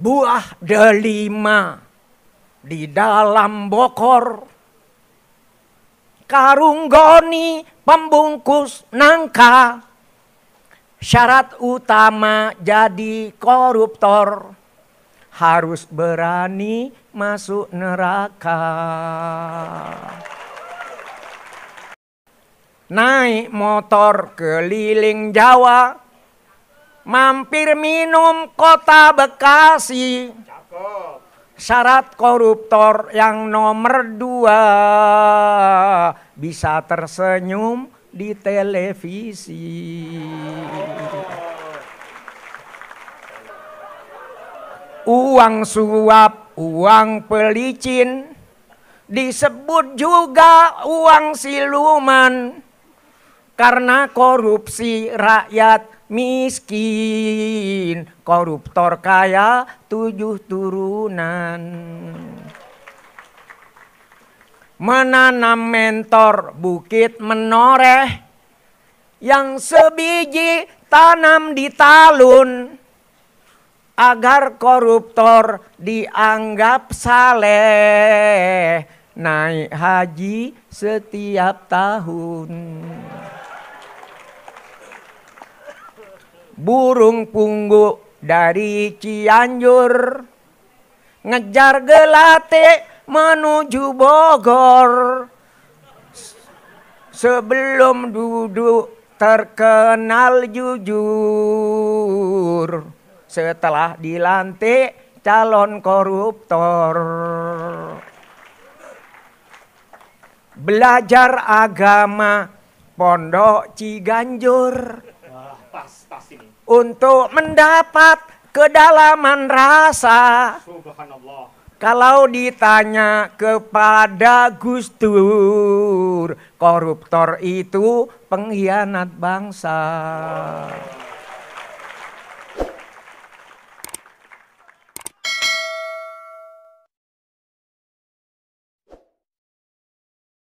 buah delima di dalam bokor karung goni pembungkus nangka syarat utama jadi koruptor harus berani masuk neraka. Naik motor keliling Jawa mampir minum kota Bekasi. Syarat koruptor yang nomor dua bisa tersenyum di televisi. Uang suap, uang pelicin, disebut juga uang siluman karena korupsi rakyat miskin, koruptor kaya tujuh turunan. Menanam mentor bukit menoreh, yang sebiji tanam di talun agar koruptor dianggap saleh naik haji setiap tahun. burung punggu dari Cianjur ngejar gelate menuju Bogor sebelum duduk terkenal jujur setelah dilantik calon koruptor belajar agama pondok Ciganjur untuk mendapat kedalaman rasa. Kalau ditanya kepada Gustur, koruptor itu pengkhianat bangsa. Wow.